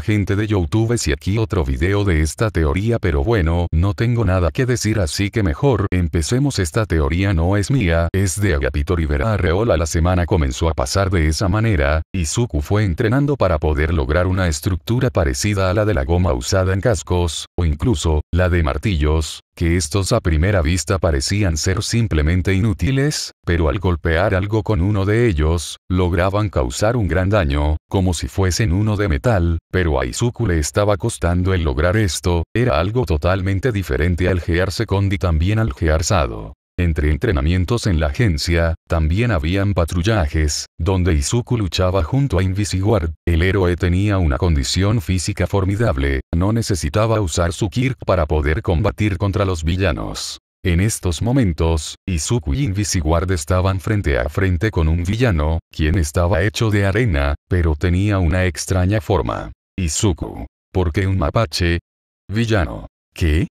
gente de Youtube si aquí otro video de esta teoría pero bueno, no tengo nada que decir así que mejor, empecemos esta teoría no es mía, es de Agapito Rivera Arreola la semana comenzó a pasar de esa manera, y Suku fue entrenando para poder lograr una estructura parecida a la de la goma usada en cascos, o incluso, la de martillos, que estos a primera vista parecían ser simplemente inútiles, pero al golpear algo con uno de ellos, lograban causar un gran daño, como si fuesen uno de metal, pero a Izuku le estaba costando el lograr esto, era algo totalmente diferente al gear second y también al gear entre entrenamientos en la agencia, también habían patrullajes, donde Izuku luchaba junto a Invisiguard. El héroe tenía una condición física formidable, no necesitaba usar su Kirk para poder combatir contra los villanos. En estos momentos, Izuku y Invisiguard estaban frente a frente con un villano, quien estaba hecho de arena, pero tenía una extraña forma. Izuku. ¿Por qué un mapache? Villano. ¿Qué?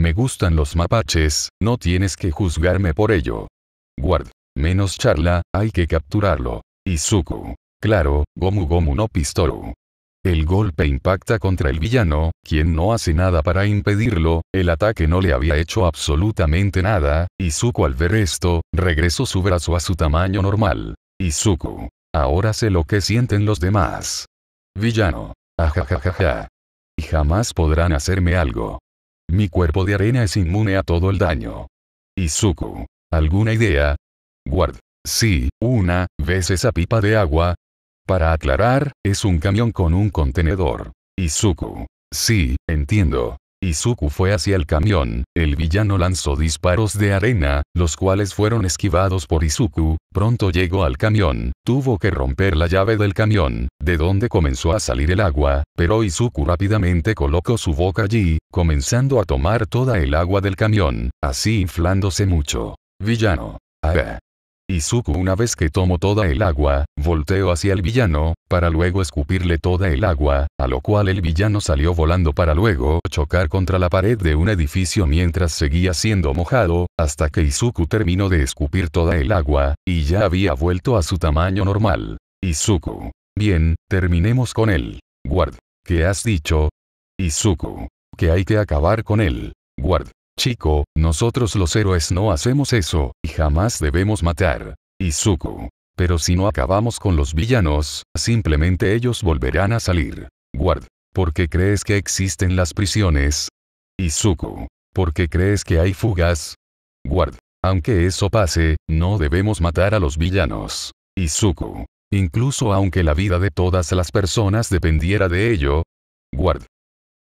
Me gustan los mapaches, no tienes que juzgarme por ello. Guard. Menos charla, hay que capturarlo. Izuku. Claro, Gomu Gomu no Pistoru. El golpe impacta contra el villano, quien no hace nada para impedirlo, el ataque no le había hecho absolutamente nada, Izuku al ver esto, regresó su brazo a su tamaño normal. Izuku. Ahora sé lo que sienten los demás. Villano. Ajajajaja. Y jamás podrán hacerme algo. Mi cuerpo de arena es inmune a todo el daño. Izuku. ¿Alguna idea? Guard. Sí, una, ¿ves esa pipa de agua? Para aclarar, es un camión con un contenedor. Izuku. Sí, entiendo. Izuku fue hacia el camión, el villano lanzó disparos de arena, los cuales fueron esquivados por Izuku, pronto llegó al camión, tuvo que romper la llave del camión, de donde comenzó a salir el agua, pero Izuku rápidamente colocó su boca allí, comenzando a tomar toda el agua del camión, así inflándose mucho. Villano. Haga. Izuku una vez que tomó toda el agua, volteó hacia el villano, para luego escupirle toda el agua, a lo cual el villano salió volando para luego chocar contra la pared de un edificio mientras seguía siendo mojado, hasta que Izuku terminó de escupir toda el agua, y ya había vuelto a su tamaño normal. Izuku. Bien, terminemos con él. Guard. ¿Qué has dicho? Izuku. Que hay que acabar con él. Guard. Chico, nosotros los héroes no hacemos eso, y jamás debemos matar. Izuku. Pero si no acabamos con los villanos, simplemente ellos volverán a salir. Guard. ¿Por qué crees que existen las prisiones? Izuku. ¿Por qué crees que hay fugas? Guard. Aunque eso pase, no debemos matar a los villanos. Izuku. Incluso aunque la vida de todas las personas dependiera de ello. Guard.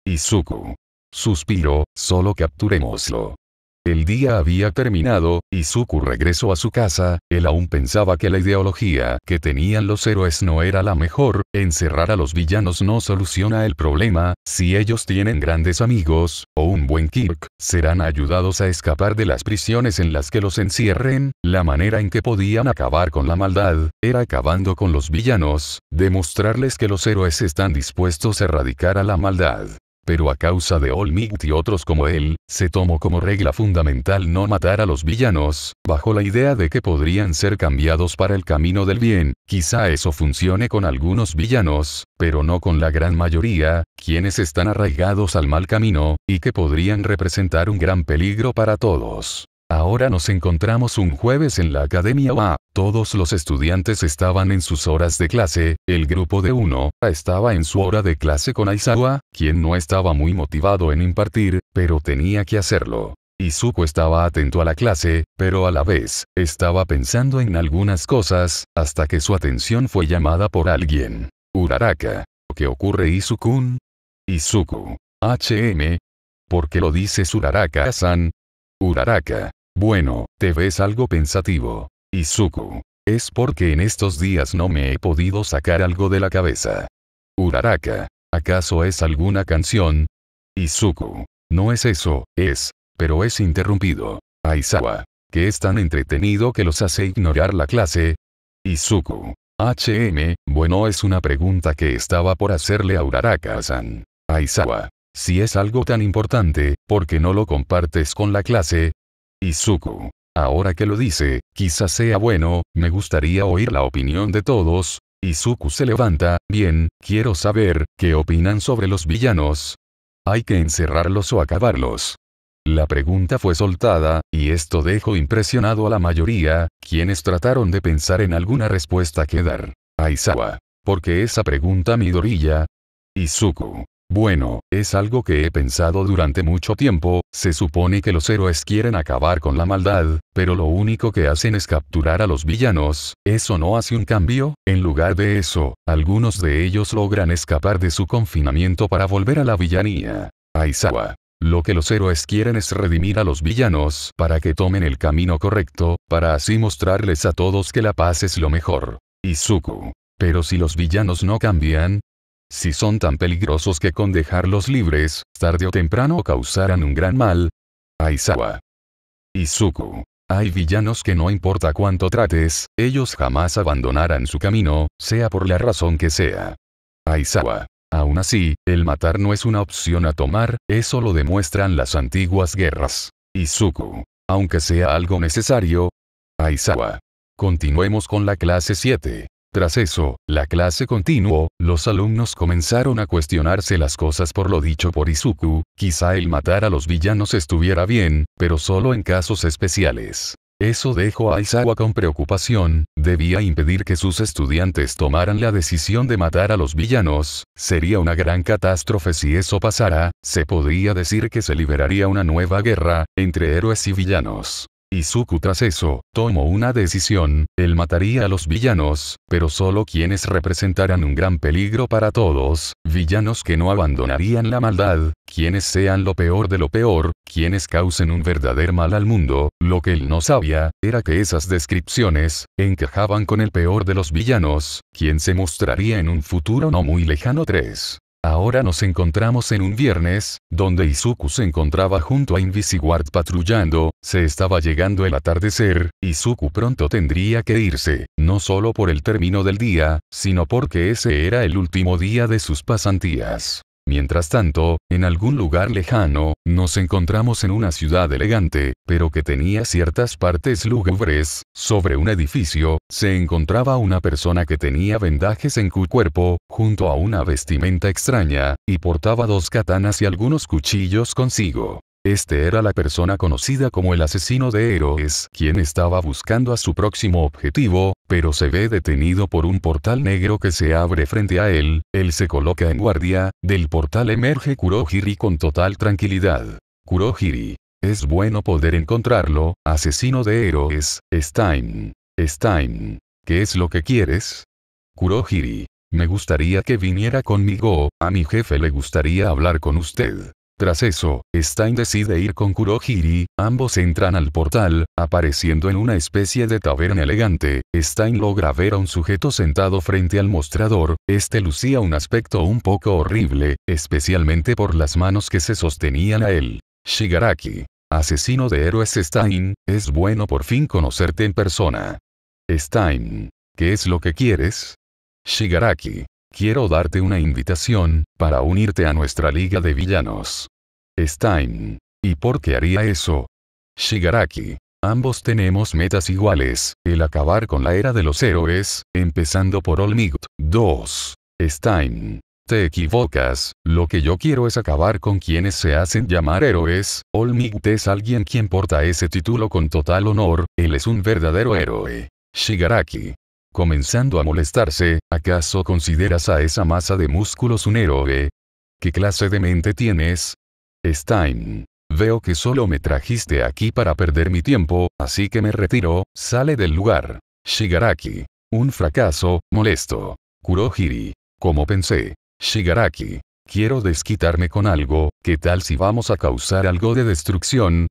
Izuku. Suspiro, solo capturémoslo. El día había terminado, y Suku regresó a su casa, él aún pensaba que la ideología que tenían los héroes no era la mejor, encerrar a los villanos no soluciona el problema, si ellos tienen grandes amigos, o un buen Kirk, serán ayudados a escapar de las prisiones en las que los encierren, la manera en que podían acabar con la maldad, era acabando con los villanos, demostrarles que los héroes están dispuestos a erradicar a la maldad pero a causa de All y otros como él, se tomó como regla fundamental no matar a los villanos, bajo la idea de que podrían ser cambiados para el camino del bien, quizá eso funcione con algunos villanos, pero no con la gran mayoría, quienes están arraigados al mal camino, y que podrían representar un gran peligro para todos. Ahora nos encontramos un jueves en la Academia A. Todos los estudiantes estaban en sus horas de clase, el grupo de uno estaba en su hora de clase con Aizawa, quien no estaba muy motivado en impartir, pero tenía que hacerlo. Izuku estaba atento a la clase, pero a la vez, estaba pensando en algunas cosas, hasta que su atención fue llamada por alguien. Uraraka. ¿Qué ocurre Izukun? Izuku. HM. ¿Por qué lo dice Uraraka-san? Uraraka. Bueno, te ves algo pensativo. Izuku. Es porque en estos días no me he podido sacar algo de la cabeza. Uraraka. ¿Acaso es alguna canción? Izuku. No es eso, es. Pero es interrumpido. Aizawa. Que es tan entretenido que los hace ignorar la clase. Izuku. HM, bueno es una pregunta que estaba por hacerle a Uraraka-san. Aizawa. Si es algo tan importante, ¿por qué no lo compartes con la clase? Izuku. Ahora que lo dice, quizás sea bueno, me gustaría oír la opinión de todos. Izuku se levanta, bien, quiero saber, ¿qué opinan sobre los villanos? ¿Hay que encerrarlos o acabarlos? La pregunta fue soltada, y esto dejó impresionado a la mayoría, quienes trataron de pensar en alguna respuesta que dar. Aizawa. Porque esa pregunta Midoriya? Izuku. Bueno, es algo que he pensado durante mucho tiempo, se supone que los héroes quieren acabar con la maldad, pero lo único que hacen es capturar a los villanos, ¿eso no hace un cambio? En lugar de eso, algunos de ellos logran escapar de su confinamiento para volver a la villanía. Aizawa. Lo que los héroes quieren es redimir a los villanos para que tomen el camino correcto, para así mostrarles a todos que la paz es lo mejor. Izuku. Pero si los villanos no cambian, si son tan peligrosos que con dejarlos libres, tarde o temprano causarán un gran mal. Aizawa. Izuku. Hay villanos que no importa cuánto trates, ellos jamás abandonarán su camino, sea por la razón que sea. Aizawa. Aún así, el matar no es una opción a tomar, eso lo demuestran las antiguas guerras. Izuku. Aunque sea algo necesario. Aizawa. Continuemos con la clase 7. Tras eso, la clase continuó, los alumnos comenzaron a cuestionarse las cosas por lo dicho por Izuku, quizá el matar a los villanos estuviera bien, pero solo en casos especiales. Eso dejó a Aizawa con preocupación, debía impedir que sus estudiantes tomaran la decisión de matar a los villanos, sería una gran catástrofe si eso pasara, se podría decir que se liberaría una nueva guerra, entre héroes y villanos. Izuku tras eso, tomó una decisión, él mataría a los villanos, pero solo quienes representaran un gran peligro para todos, villanos que no abandonarían la maldad, quienes sean lo peor de lo peor, quienes causen un verdadero mal al mundo, lo que él no sabía, era que esas descripciones, encajaban con el peor de los villanos, quien se mostraría en un futuro no muy lejano 3. Ahora nos encontramos en un viernes, donde Izuku se encontraba junto a Invisiguard patrullando, se estaba llegando el atardecer, Izuku pronto tendría que irse, no solo por el término del día, sino porque ese era el último día de sus pasantías. Mientras tanto, en algún lugar lejano, nos encontramos en una ciudad elegante, pero que tenía ciertas partes lúgubres, sobre un edificio, se encontraba una persona que tenía vendajes en su cuerpo, junto a una vestimenta extraña, y portaba dos katanas y algunos cuchillos consigo. Este era la persona conocida como el asesino de héroes, quien estaba buscando a su próximo objetivo, pero se ve detenido por un portal negro que se abre frente a él, él se coloca en guardia, del portal emerge Kurohiri con total tranquilidad. Kurohiri, es bueno poder encontrarlo, asesino de héroes, Stein. Stein. ¿Qué es lo que quieres? Kurohiri. Me gustaría que viniera conmigo, a mi jefe le gustaría hablar con usted. Tras eso, Stein decide ir con Kurohiri, ambos entran al portal, apareciendo en una especie de taberna elegante, Stein logra ver a un sujeto sentado frente al mostrador, este lucía un aspecto un poco horrible, especialmente por las manos que se sostenían a él. Shigaraki asesino de héroes Stein, es bueno por fin conocerte en persona. Stein, ¿qué es lo que quieres? Shigaraki, quiero darte una invitación, para unirte a nuestra liga de villanos. Stein, ¿y por qué haría eso? Shigaraki, ambos tenemos metas iguales, el acabar con la era de los héroes, empezando por Olmigut. 2. Stein, te equivocas, lo que yo quiero es acabar con quienes se hacen llamar héroes, Olmigt es alguien quien porta ese título con total honor, él es un verdadero héroe. Shigaraki. Comenzando a molestarse, ¿acaso consideras a esa masa de músculos un héroe? ¿Qué clase de mente tienes? Stein. Veo que solo me trajiste aquí para perder mi tiempo, así que me retiro, sale del lugar. Shigaraki. Un fracaso, molesto. Kurohiri. Como pensé, Shigaraki. Quiero desquitarme con algo, ¿qué tal si vamos a causar algo de destrucción?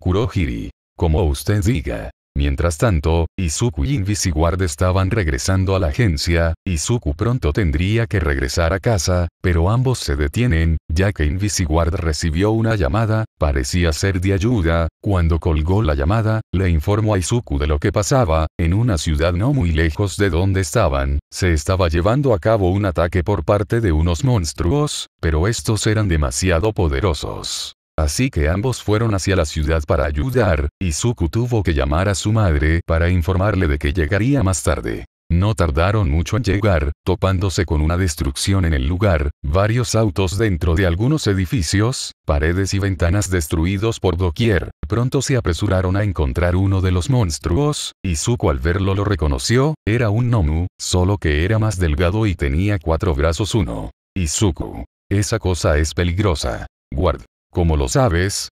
Kurohiri. Como usted diga. Mientras tanto, Izuku y Invisiguard estaban regresando a la agencia, Izuku pronto tendría que regresar a casa, pero ambos se detienen, ya que Invisiguard recibió una llamada, parecía ser de ayuda, cuando colgó la llamada, le informó a Izuku de lo que pasaba, en una ciudad no muy lejos de donde estaban, se estaba llevando a cabo un ataque por parte de unos monstruos, pero estos eran demasiado poderosos. Así que ambos fueron hacia la ciudad para ayudar, y tuvo que llamar a su madre para informarle de que llegaría más tarde. No tardaron mucho en llegar, topándose con una destrucción en el lugar, varios autos dentro de algunos edificios, paredes y ventanas destruidos por doquier. Pronto se apresuraron a encontrar uno de los monstruos, y al verlo lo reconoció, era un Nomu, solo que era más delgado y tenía cuatro brazos uno. Izuku. Esa cosa es peligrosa. Guard como lo sabes?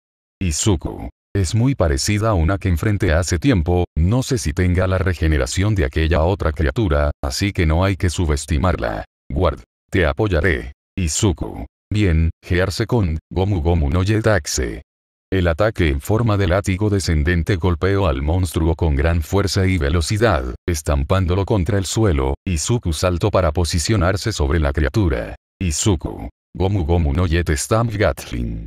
Izuku. Es muy parecida a una que enfrenté hace tiempo, no sé si tenga la regeneración de aquella otra criatura, así que no hay que subestimarla. Guard. Te apoyaré. Izuku. Bien, con Gomu Gomu no Yetaxe. El ataque en forma de látigo descendente golpeó al monstruo con gran fuerza y velocidad, estampándolo contra el suelo, Izuku saltó para posicionarse sobre la criatura. Izuku. Gomu Gomu no Jet Gatling.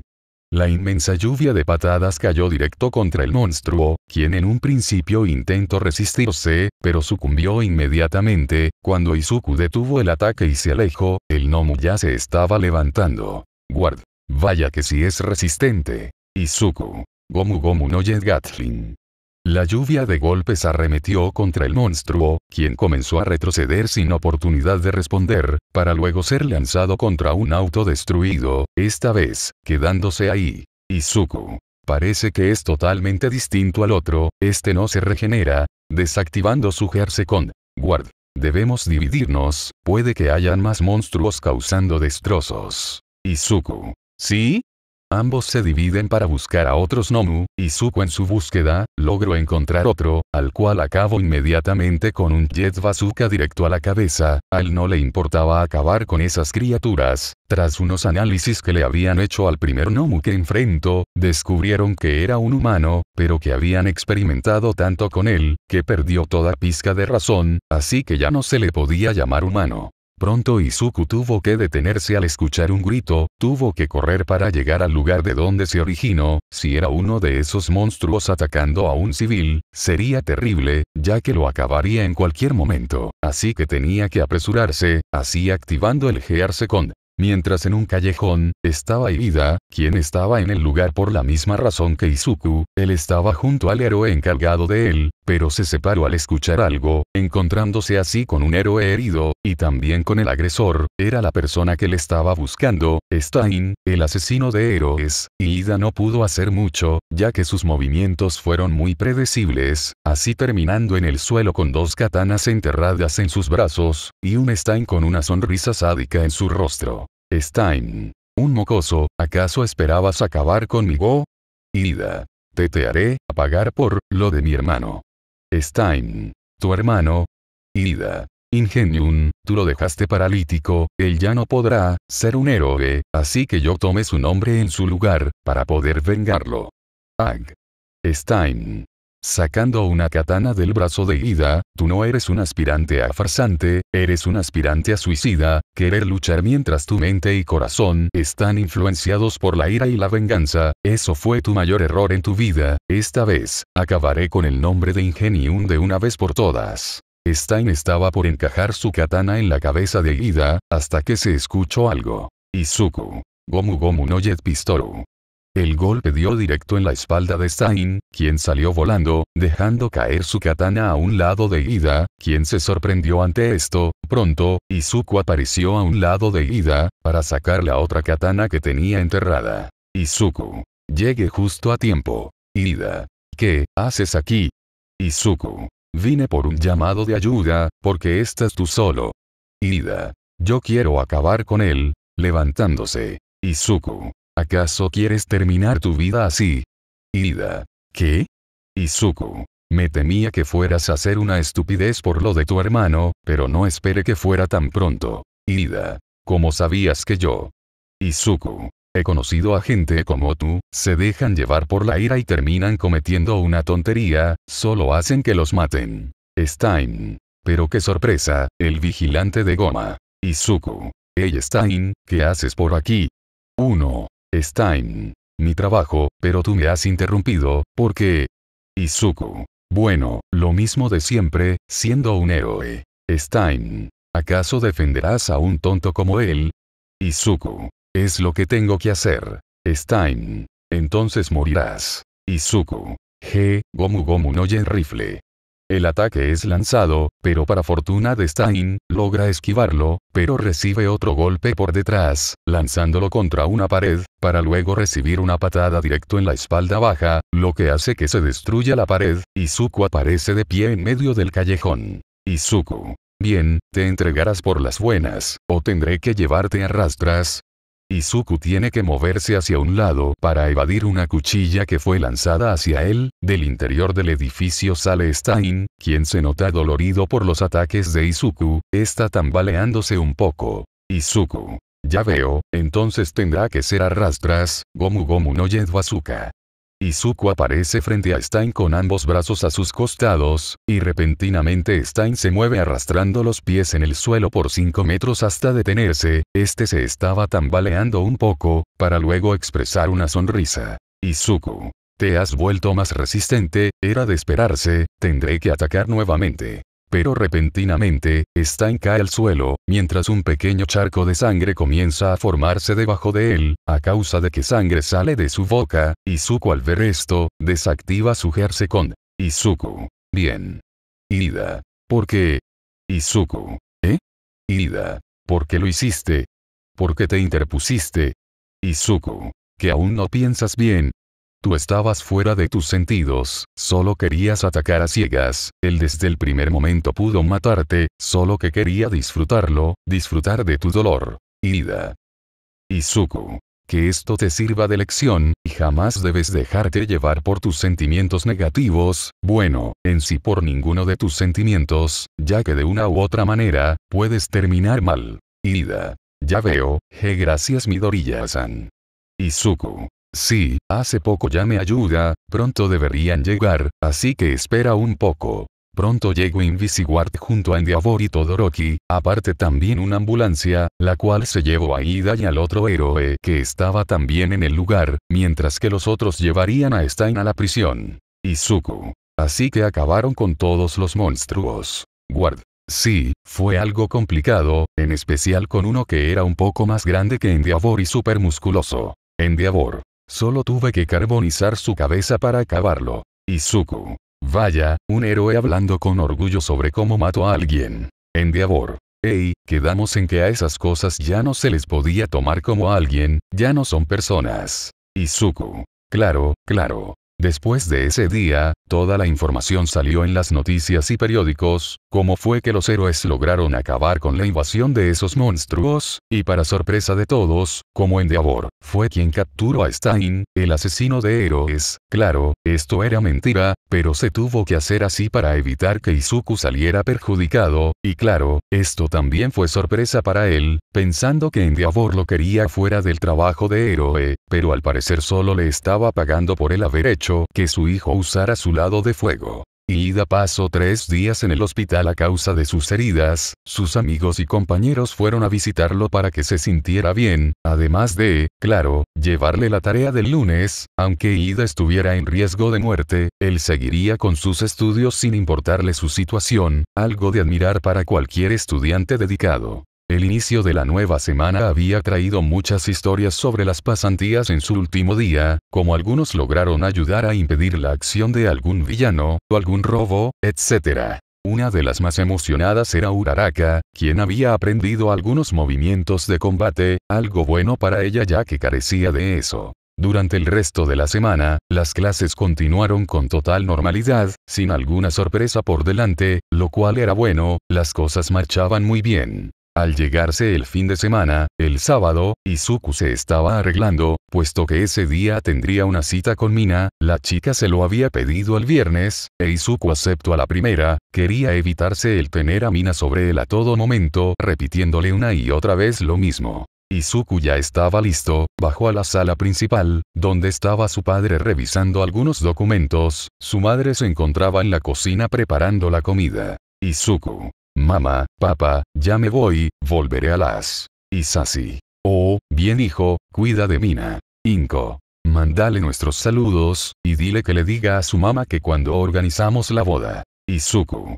La inmensa lluvia de patadas cayó directo contra el monstruo, quien en un principio intentó resistirse, pero sucumbió inmediatamente, cuando Izuku detuvo el ataque y se alejó, el Nomu ya se estaba levantando. Guard. Vaya que si es resistente. Izuku. Gomu Gomu no Jet Gatling. La lluvia de golpes arremetió contra el monstruo, quien comenzó a retroceder sin oportunidad de responder, para luego ser lanzado contra un auto destruido, esta vez, quedándose ahí. Izuku. Parece que es totalmente distinto al otro, este no se regenera, desactivando su Gerse con Guard. Debemos dividirnos, puede que hayan más monstruos causando destrozos. Izuku. ¿Sí? Ambos se dividen para buscar a otros Nomu, y Zuko en su búsqueda, logró encontrar otro, al cual acabó inmediatamente con un jet bazooka directo a la cabeza, Al él no le importaba acabar con esas criaturas. Tras unos análisis que le habían hecho al primer Nomu que enfrentó, descubrieron que era un humano, pero que habían experimentado tanto con él, que perdió toda pizca de razón, así que ya no se le podía llamar humano. Pronto Izuku tuvo que detenerse al escuchar un grito, tuvo que correr para llegar al lugar de donde se originó, si era uno de esos monstruos atacando a un civil, sería terrible, ya que lo acabaría en cualquier momento, así que tenía que apresurarse, así activando el Gear Second. Mientras en un callejón, estaba Ida, quien estaba en el lugar por la misma razón que Izuku, él estaba junto al héroe encargado de él, pero se separó al escuchar algo, encontrándose así con un héroe herido, y también con el agresor, era la persona que le estaba buscando, Stein, el asesino de héroes, y Ida no pudo hacer mucho, ya que sus movimientos fueron muy predecibles, así terminando en el suelo con dos katanas enterradas en sus brazos, y un Stein con una sonrisa sádica en su rostro. Stein. Un mocoso, ¿acaso esperabas acabar conmigo? Ida. Te te haré, pagar por, lo de mi hermano. Stein, tu hermano, Ida, Ingenium, tú lo dejaste paralítico, él ya no podrá ser un héroe, así que yo tomé su nombre en su lugar, para poder vengarlo. Ag. Stein, Sacando una katana del brazo de Ida, tú no eres un aspirante a farsante, eres un aspirante a suicida, querer luchar mientras tu mente y corazón están influenciados por la ira y la venganza, eso fue tu mayor error en tu vida, esta vez, acabaré con el nombre de Ingenium de una vez por todas. Stein estaba por encajar su katana en la cabeza de Ida, hasta que se escuchó algo. Izuku. Gomu Gomu no Jet el golpe dio directo en la espalda de Stein, quien salió volando, dejando caer su katana a un lado de Ida, quien se sorprendió ante esto, pronto, Izuku apareció a un lado de Ida, para sacar la otra katana que tenía enterrada. Izuku. Llegué justo a tiempo. Ida. ¿Qué haces aquí? Izuku. Vine por un llamado de ayuda, porque estás tú solo. Ida. Yo quiero acabar con él. Levantándose. Izuku. ¿Acaso quieres terminar tu vida así? Ida. ¿Qué? Izuku. Me temía que fueras a hacer una estupidez por lo de tu hermano, pero no esperé que fuera tan pronto. Ida. ¿Cómo sabías que yo? Izuku. He conocido a gente como tú, se dejan llevar por la ira y terminan cometiendo una tontería, solo hacen que los maten. Stein. Pero qué sorpresa, el vigilante de goma. Izuku. Hey Stein, ¿qué haces por aquí? 1. Stein. Mi trabajo, pero tú me has interrumpido, porque... Izuku. Bueno, lo mismo de siempre, siendo un héroe. Stein. ¿Acaso defenderás a un tonto como él? Izuku. Es lo que tengo que hacer. Stein. Entonces morirás. Izuku. G. Gomu Gomu no Yen Rifle. El ataque es lanzado, pero para fortuna de Stein, logra esquivarlo, pero recibe otro golpe por detrás, lanzándolo contra una pared, para luego recibir una patada directo en la espalda baja, lo que hace que se destruya la pared, y Izuku aparece de pie en medio del callejón. Izuku. Bien, te entregarás por las buenas, o tendré que llevarte a rastras, Izuku tiene que moverse hacia un lado para evadir una cuchilla que fue lanzada hacia él, del interior del edificio sale Stein, quien se nota dolorido por los ataques de Izuku, está tambaleándose un poco. Izuku. Ya veo, entonces tendrá que ser arrastras, Gomu Gomu no yedwazuka. Izuku aparece frente a Stein con ambos brazos a sus costados, y repentinamente Stein se mueve arrastrando los pies en el suelo por 5 metros hasta detenerse, este se estaba tambaleando un poco, para luego expresar una sonrisa. Izuku. Te has vuelto más resistente, era de esperarse, tendré que atacar nuevamente pero repentinamente, Stein cae al suelo, mientras un pequeño charco de sangre comienza a formarse debajo de él, a causa de que sangre sale de su boca, Izuku al ver esto, desactiva su jersey con Izuku. Bien. Ida. ¿Por qué? Izuku. ¿Eh? Ida. ¿Por qué lo hiciste? ¿Por qué te interpusiste? Izuku. Que aún no piensas bien, Tú estabas fuera de tus sentidos, solo querías atacar a ciegas, él desde el primer momento pudo matarte, solo que quería disfrutarlo, disfrutar de tu dolor. Ida. Izuku. Que esto te sirva de lección, y jamás debes dejarte llevar por tus sentimientos negativos, bueno, en sí por ninguno de tus sentimientos, ya que de una u otra manera, puedes terminar mal. Ida. Ya veo, je gracias mi san Izuku. Sí, hace poco ya me ayuda, pronto deberían llegar, así que espera un poco. Pronto llegó Invisiguard junto a Endeavor y Todoroki, aparte también una ambulancia, la cual se llevó a Ida y al otro héroe que estaba también en el lugar, mientras que los otros llevarían a Stein a la prisión. Izuku. Así que acabaron con todos los monstruos. Guard. Sí, fue algo complicado, en especial con uno que era un poco más grande que Endeavor y musculoso. Endeavor. Solo tuve que carbonizar su cabeza para acabarlo. Izuku. Vaya, un héroe hablando con orgullo sobre cómo mató a alguien. En Endeavor. Ey, quedamos en que a esas cosas ya no se les podía tomar como alguien, ya no son personas. Izuku. Claro, claro. Después de ese día, toda la información salió en las noticias y periódicos, cómo fue que los héroes lograron acabar con la invasión de esos monstruos, y para sorpresa de todos, como Endeavor, fue quien capturó a Stein, el asesino de héroes, claro, esto era mentira, pero se tuvo que hacer así para evitar que Izuku saliera perjudicado, y claro, esto también fue sorpresa para él, pensando que Endeavor lo quería fuera del trabajo de héroe, pero al parecer solo le estaba pagando por el haber hecho que su hijo usara su lado de fuego. Ida pasó tres días en el hospital a causa de sus heridas, sus amigos y compañeros fueron a visitarlo para que se sintiera bien, además de, claro, llevarle la tarea del lunes, aunque Ida estuviera en riesgo de muerte, él seguiría con sus estudios sin importarle su situación, algo de admirar para cualquier estudiante dedicado. El inicio de la nueva semana había traído muchas historias sobre las pasantías en su último día, como algunos lograron ayudar a impedir la acción de algún villano, o algún robo, etc. Una de las más emocionadas era Uraraka, quien había aprendido algunos movimientos de combate, algo bueno para ella ya que carecía de eso. Durante el resto de la semana, las clases continuaron con total normalidad, sin alguna sorpresa por delante, lo cual era bueno, las cosas marchaban muy bien. Al llegarse el fin de semana, el sábado, Izuku se estaba arreglando, puesto que ese día tendría una cita con Mina, la chica se lo había pedido el viernes, e Izuku aceptó a la primera, quería evitarse el tener a Mina sobre él a todo momento, repitiéndole una y otra vez lo mismo. Izuku ya estaba listo, bajó a la sala principal, donde estaba su padre revisando algunos documentos, su madre se encontraba en la cocina preparando la comida. Izuku, Mamá, papá, ya me voy, volveré a las. Isasi. Oh, bien hijo, cuida de Mina. Inko. Mandale nuestros saludos, y dile que le diga a su mamá que cuando organizamos la boda. Izuku.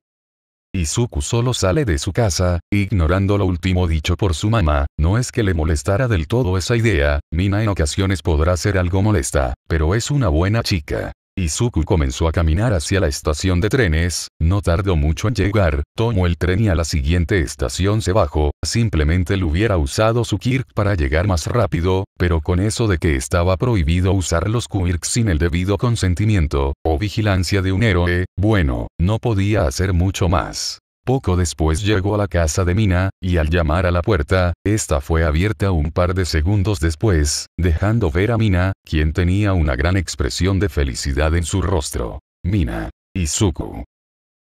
Izuku solo sale de su casa, ignorando lo último dicho por su mamá, no es que le molestara del todo esa idea, Mina en ocasiones podrá ser algo molesta, pero es una buena chica. Izuku comenzó a caminar hacia la estación de trenes, no tardó mucho en llegar, tomó el tren y a la siguiente estación se bajó, simplemente lo hubiera usado su Kirk para llegar más rápido, pero con eso de que estaba prohibido usar los Quirks sin el debido consentimiento, o vigilancia de un héroe, bueno, no podía hacer mucho más. Poco después llegó a la casa de Mina, y al llamar a la puerta, esta fue abierta un par de segundos después, dejando ver a Mina, quien tenía una gran expresión de felicidad en su rostro. Mina. Izuku.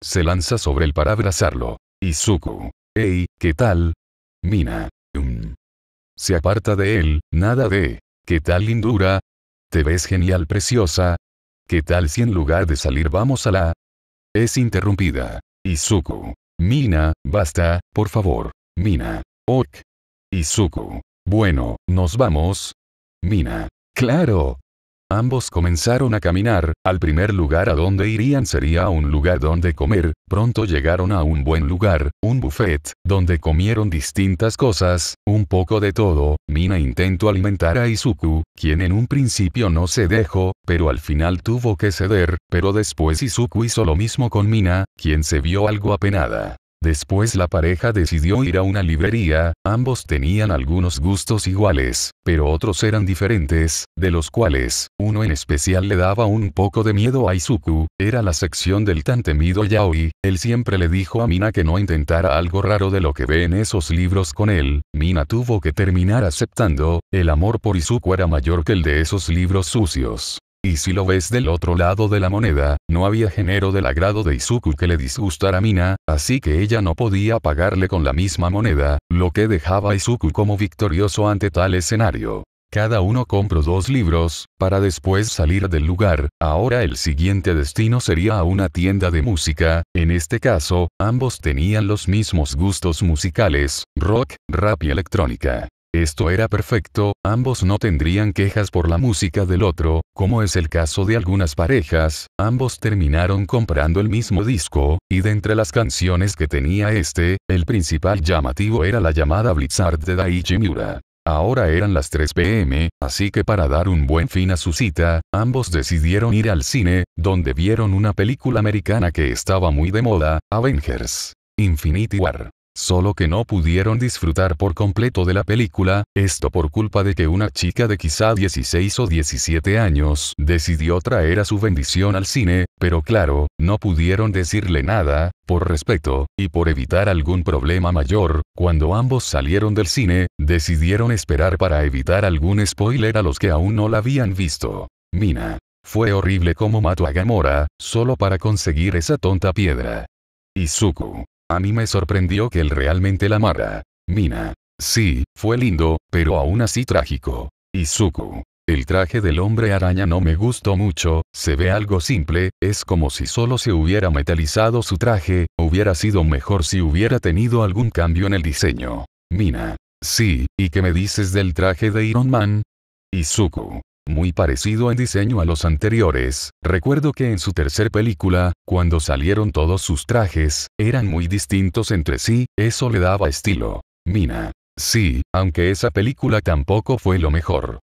Se lanza sobre él para abrazarlo. Izuku. Hey, ¿qué tal? Mina. Um. Se aparta de él, nada de. ¿Qué tal lindura? Te ves genial preciosa. ¿Qué tal si en lugar de salir vamos a la... Es interrumpida. Izuku. Mina, basta, por favor. Mina. Ok. Izuku. Bueno, nos vamos. Mina. Claro, Ambos comenzaron a caminar, al primer lugar a donde irían sería un lugar donde comer, pronto llegaron a un buen lugar, un buffet, donde comieron distintas cosas, un poco de todo, Mina intentó alimentar a Izuku, quien en un principio no se dejó, pero al final tuvo que ceder, pero después Izuku hizo lo mismo con Mina, quien se vio algo apenada. Después la pareja decidió ir a una librería, ambos tenían algunos gustos iguales, pero otros eran diferentes, de los cuales, uno en especial le daba un poco de miedo a Izuku, era la sección del tan temido yaoi, él siempre le dijo a Mina que no intentara algo raro de lo que ve en esos libros con él, Mina tuvo que terminar aceptando, el amor por Izuku era mayor que el de esos libros sucios. Y si lo ves del otro lado de la moneda, no había género del agrado de Izuku que le disgustara Mina, así que ella no podía pagarle con la misma moneda, lo que dejaba a Izuku como victorioso ante tal escenario. Cada uno compró dos libros, para después salir del lugar, ahora el siguiente destino sería a una tienda de música, en este caso, ambos tenían los mismos gustos musicales, rock, rap y electrónica esto era perfecto, ambos no tendrían quejas por la música del otro, como es el caso de algunas parejas, ambos terminaron comprando el mismo disco, y de entre las canciones que tenía este, el principal llamativo era la llamada Blizzard de Daichi Miura. Ahora eran las 3 pm, así que para dar un buen fin a su cita, ambos decidieron ir al cine, donde vieron una película americana que estaba muy de moda, Avengers. Infinity War solo que no pudieron disfrutar por completo de la película, esto por culpa de que una chica de quizá 16 o 17 años decidió traer a su bendición al cine, pero claro, no pudieron decirle nada, por respeto, y por evitar algún problema mayor, cuando ambos salieron del cine, decidieron esperar para evitar algún spoiler a los que aún no la habían visto. Mina. Fue horrible como mató a Gamora, solo para conseguir esa tonta piedra. Izuku. A mí me sorprendió que él realmente la amara. Mina. Sí, fue lindo, pero aún así trágico. Izuku. El traje del hombre araña no me gustó mucho, se ve algo simple, es como si solo se hubiera metalizado su traje, hubiera sido mejor si hubiera tenido algún cambio en el diseño. Mina. Sí, ¿y qué me dices del traje de Iron Man? Izuku muy parecido en diseño a los anteriores. Recuerdo que en su tercer película, cuando salieron todos sus trajes, eran muy distintos entre sí, eso le daba estilo. Mina. Sí, aunque esa película tampoco fue lo mejor.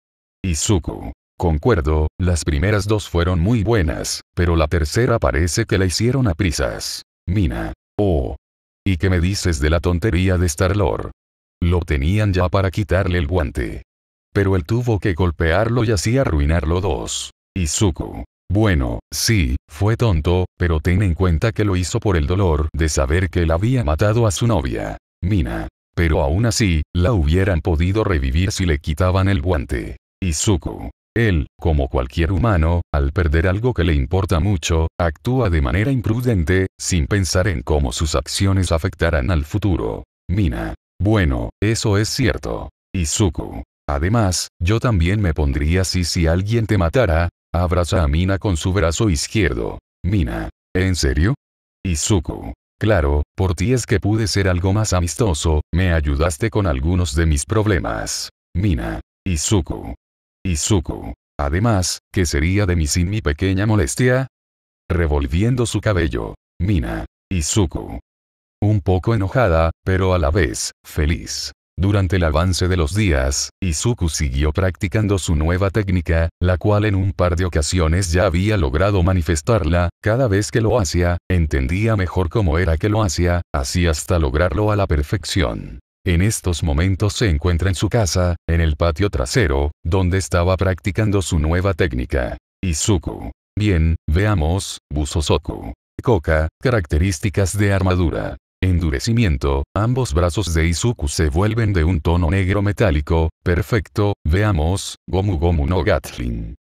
Izuku. Concuerdo, las primeras dos fueron muy buenas, pero la tercera parece que la hicieron a prisas. Mina. Oh. ¿Y qué me dices de la tontería de Star-Lord? Lo tenían ya para quitarle el guante. Pero él tuvo que golpearlo y así arruinarlo dos. Izuku. Bueno, sí, fue tonto, pero ten en cuenta que lo hizo por el dolor de saber que él había matado a su novia. Mina. Pero aún así, la hubieran podido revivir si le quitaban el guante. Izuku. Él, como cualquier humano, al perder algo que le importa mucho, actúa de manera imprudente, sin pensar en cómo sus acciones afectarán al futuro. Mina. Bueno, eso es cierto. Izuku. Además, yo también me pondría así si alguien te matara. Abraza a Mina con su brazo izquierdo. Mina. ¿En serio? Izuku. Claro, por ti es que pude ser algo más amistoso, me ayudaste con algunos de mis problemas. Mina. Izuku. Izuku. Además, ¿qué sería de mí sin mi pequeña molestia? Revolviendo su cabello. Mina. Izuku. Un poco enojada, pero a la vez, feliz. Durante el avance de los días, Izuku siguió practicando su nueva técnica, la cual en un par de ocasiones ya había logrado manifestarla, cada vez que lo hacía, entendía mejor cómo era que lo hacía, así hasta lograrlo a la perfección. En estos momentos se encuentra en su casa, en el patio trasero, donde estaba practicando su nueva técnica. Izuku. Bien, veamos, Busosoku. Coca, características de armadura endurecimiento, ambos brazos de Izuku se vuelven de un tono negro metálico, perfecto, veamos, Gomu Gomu no Gatling.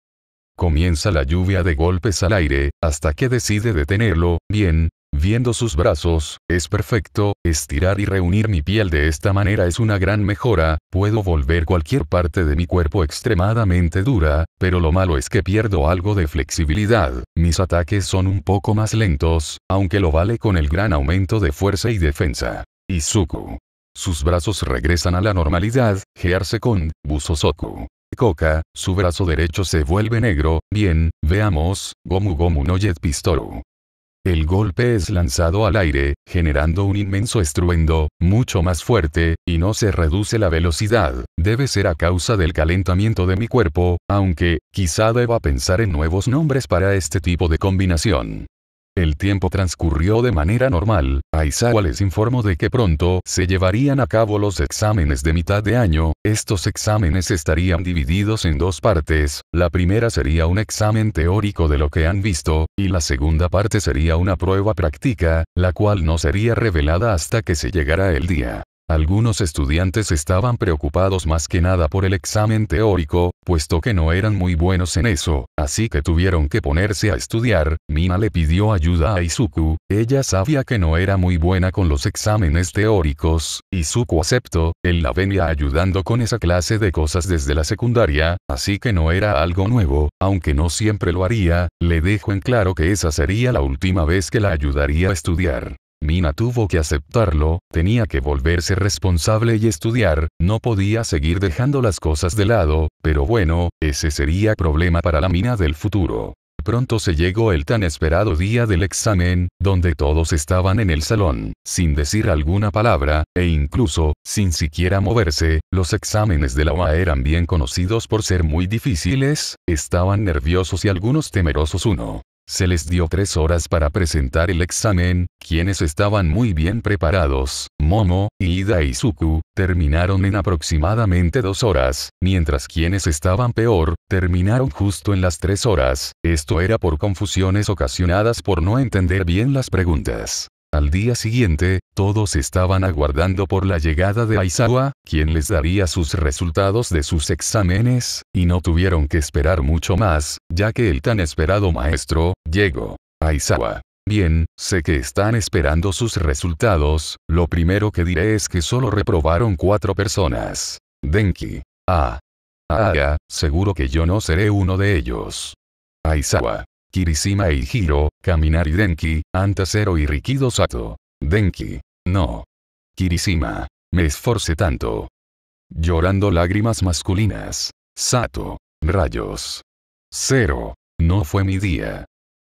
Comienza la lluvia de golpes al aire, hasta que decide detenerlo, bien, Viendo sus brazos, es perfecto, estirar y reunir mi piel de esta manera es una gran mejora, puedo volver cualquier parte de mi cuerpo extremadamente dura, pero lo malo es que pierdo algo de flexibilidad, mis ataques son un poco más lentos, aunque lo vale con el gran aumento de fuerza y defensa. Izuku. Sus brazos regresan a la normalidad, gearse con, Busosoku. Koka, su brazo derecho se vuelve negro, bien, veamos, Gomu Gomu no Jet Pistol. El golpe es lanzado al aire, generando un inmenso estruendo, mucho más fuerte, y no se reduce la velocidad. Debe ser a causa del calentamiento de mi cuerpo, aunque, quizá deba pensar en nuevos nombres para este tipo de combinación. El tiempo transcurrió de manera normal, Aizawa les informó de que pronto se llevarían a cabo los exámenes de mitad de año, estos exámenes estarían divididos en dos partes, la primera sería un examen teórico de lo que han visto, y la segunda parte sería una prueba práctica, la cual no sería revelada hasta que se llegara el día. Algunos estudiantes estaban preocupados más que nada por el examen teórico, puesto que no eran muy buenos en eso, así que tuvieron que ponerse a estudiar. Mina le pidió ayuda a Izuku, ella sabía que no era muy buena con los exámenes teóricos, Izuku aceptó, él la venía ayudando con esa clase de cosas desde la secundaria, así que no era algo nuevo, aunque no siempre lo haría, le dejó en claro que esa sería la última vez que la ayudaría a estudiar. Mina tuvo que aceptarlo, tenía que volverse responsable y estudiar, no podía seguir dejando las cosas de lado, pero bueno, ese sería problema para la mina del futuro. Pronto se llegó el tan esperado día del examen, donde todos estaban en el salón, sin decir alguna palabra, e incluso, sin siquiera moverse, los exámenes de la UA eran bien conocidos por ser muy difíciles, estaban nerviosos y algunos temerosos uno se les dio tres horas para presentar el examen, quienes estaban muy bien preparados, Momo, Ida y Suku, terminaron en aproximadamente dos horas, mientras quienes estaban peor, terminaron justo en las tres horas, esto era por confusiones ocasionadas por no entender bien las preguntas. Al día siguiente, todos estaban aguardando por la llegada de Aizawa, quien les daría sus resultados de sus exámenes, y no tuvieron que esperar mucho más, ya que el tan esperado maestro, llegó. Aizawa. Bien, sé que están esperando sus resultados, lo primero que diré es que solo reprobaron cuatro personas. Denki. Ah. Ah, seguro que yo no seré uno de ellos. Aizawa. Kirishima caminar y Denki, Anta Zero y Rikido Sato. Denki. No. Kirishima. Me esforcé tanto. Llorando lágrimas masculinas. Sato. Rayos. Cero. No fue mi día.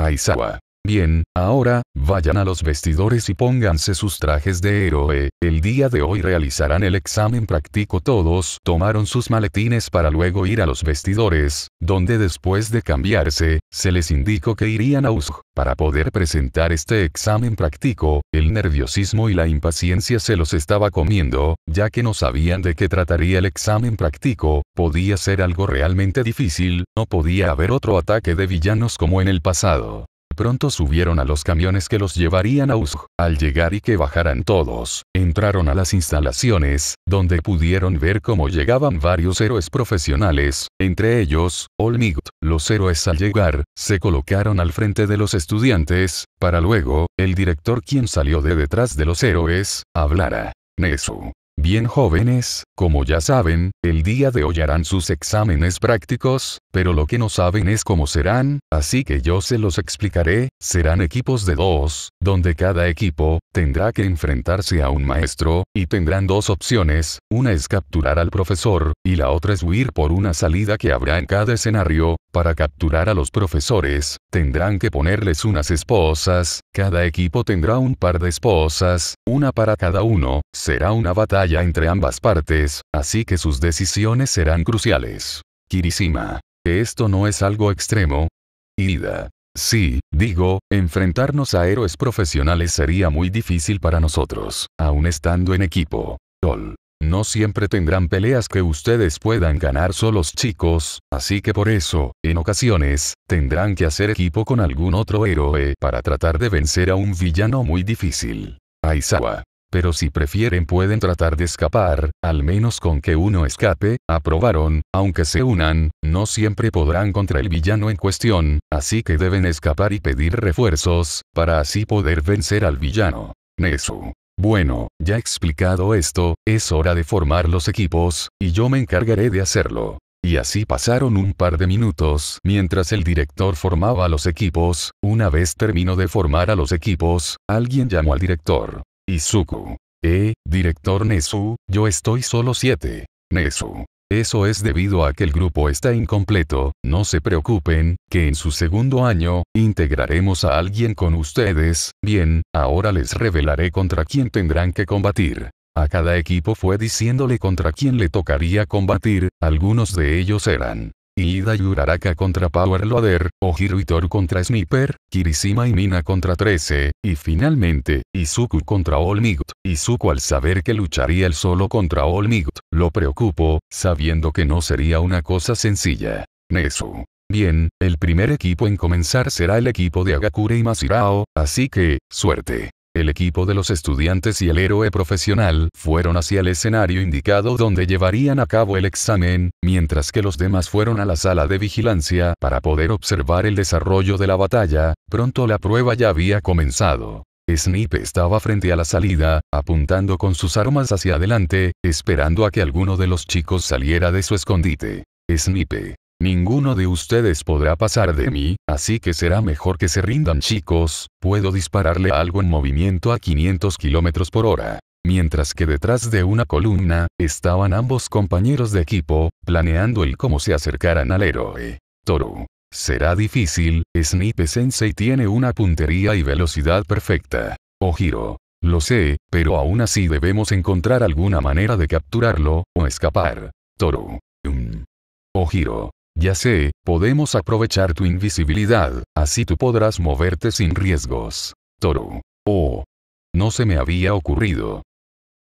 Aizawa. Bien, ahora, vayan a los vestidores y pónganse sus trajes de héroe, el día de hoy realizarán el examen práctico todos tomaron sus maletines para luego ir a los vestidores, donde después de cambiarse, se les indicó que irían a USG. Para poder presentar este examen práctico, el nerviosismo y la impaciencia se los estaba comiendo, ya que no sabían de qué trataría el examen práctico, podía ser algo realmente difícil, no podía haber otro ataque de villanos como en el pasado. Pronto subieron a los camiones que los llevarían a Uzg. Al llegar y que bajaran todos, entraron a las instalaciones, donde pudieron ver cómo llegaban varios héroes profesionales, entre ellos, Olmigt. Los héroes al llegar, se colocaron al frente de los estudiantes, para luego, el director quien salió de detrás de los héroes, hablara. Nesu, Bien jóvenes, como ya saben, el día de hoy harán sus exámenes prácticos, pero lo que no saben es cómo serán, así que yo se los explicaré, serán equipos de dos, donde cada equipo, tendrá que enfrentarse a un maestro, y tendrán dos opciones, una es capturar al profesor, y la otra es huir por una salida que habrá en cada escenario, para capturar a los profesores, tendrán que ponerles unas esposas, cada equipo tendrá un par de esposas, una para cada uno, será una batalla entre ambas partes, así que sus decisiones serán cruciales. Kirishima. esto no es algo extremo. Ida. Sí, digo, enfrentarnos a héroes profesionales sería muy difícil para nosotros, aún estando en equipo. Tol. No siempre tendrán peleas que ustedes puedan ganar solos chicos, así que por eso, en ocasiones, tendrán que hacer equipo con algún otro héroe para tratar de vencer a un villano muy difícil. Aizawa pero si prefieren pueden tratar de escapar, al menos con que uno escape, aprobaron, aunque se unan, no siempre podrán contra el villano en cuestión, así que deben escapar y pedir refuerzos, para así poder vencer al villano. Nesu. Bueno, ya explicado esto, es hora de formar los equipos, y yo me encargaré de hacerlo. Y así pasaron un par de minutos mientras el director formaba los equipos, una vez terminó de formar a los equipos, alguien llamó al director. Izuku. Eh, director Nesu, yo estoy solo 7. Nesu. Eso es debido a que el grupo está incompleto, no se preocupen, que en su segundo año, integraremos a alguien con ustedes, bien, ahora les revelaré contra quién tendrán que combatir. A cada equipo fue diciéndole contra quién le tocaría combatir, algunos de ellos eran Ida y contra Power Loader, Ojiroitor contra Sniper, Kirishima y Mina contra 13, y finalmente, Izuku contra All Izuku al saber que lucharía el solo contra All lo preocupó, sabiendo que no sería una cosa sencilla. Nesu. Bien, el primer equipo en comenzar será el equipo de Agakure y Masirao, así que, suerte. El equipo de los estudiantes y el héroe profesional fueron hacia el escenario indicado donde llevarían a cabo el examen, mientras que los demás fueron a la sala de vigilancia para poder observar el desarrollo de la batalla, pronto la prueba ya había comenzado. Snipe estaba frente a la salida, apuntando con sus armas hacia adelante, esperando a que alguno de los chicos saliera de su escondite. Snipe, Ninguno de ustedes podrá pasar de mí, así que será mejor que se rindan chicos, puedo dispararle algo en movimiento a 500 km por hora. Mientras que detrás de una columna, estaban ambos compañeros de equipo, planeando el cómo se acercaran al héroe. Toru. Será difícil, Snipe Sensei tiene una puntería y velocidad perfecta. Ojiro. Lo sé, pero aún así debemos encontrar alguna manera de capturarlo, o escapar. Toru. Um. Ojiro. Ya sé, podemos aprovechar tu invisibilidad, así tú podrás moverte sin riesgos. Toru. Oh. No se me había ocurrido.